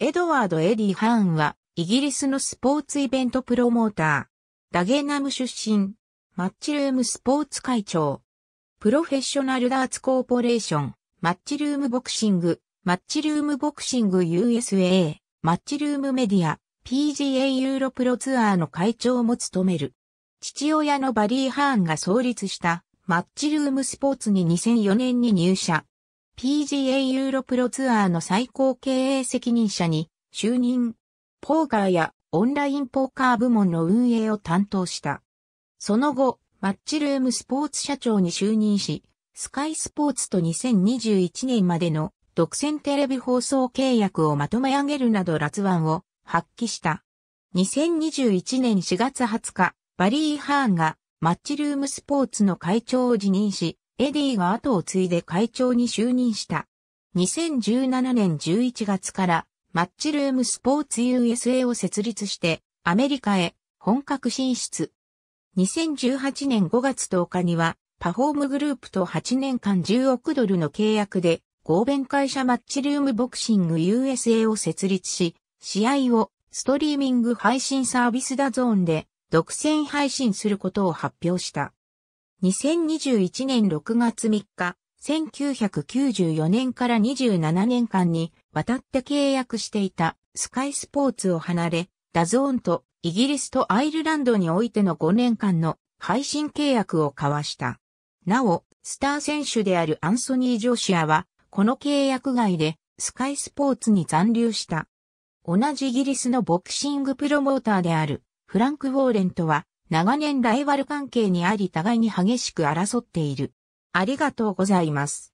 エドワード・エディ・ハーンは、イギリスのスポーツイベントプロモーター、ダゲナム出身、マッチルームスポーツ会長、プロフェッショナルダーツコーポレーション、マッチルームボクシング、マッチルームボクシング USA、マッチルームメディア、PGA ユーロプロツアーの会長も務める。父親のバリー・ハーンが創立したマッチルームスポーツに2004年に入社。PGA ユーロプロツアーの最高経営責任者に就任。ポーカーやオンラインポーカー部門の運営を担当した。その後、マッチルームスポーツ社長に就任し、スカイスポーツと2021年までの独占テレビ放送契約をまとめ上げるなどワ腕を発揮した。2021年4月20日、バリー・ハーンがマッチルームスポーツの会長を辞任し、エディが後を継いで会長に就任した。2017年11月からマッチルームスポーツ USA を設立してアメリカへ本格進出。2018年5月10日にはパフォームグループと8年間10億ドルの契約で合弁会社マッチルームボクシング USA を設立し、試合をストリーミング配信サービスダゾーンで独占配信することを発表した。2021年6月3日、1994年から27年間に渡って契約していたスカイスポーツを離れ、ダゾーンとイギリスとアイルランドにおいての5年間の配信契約を交わした。なお、スター選手であるアンソニー・ジョシアは、この契約外でスカイスポーツに残留した。同じイギリスのボクシングプロモーターであるフランク・ウォーレンとは長年ライバル関係にあり互いに激しく争っている。ありがとうございます。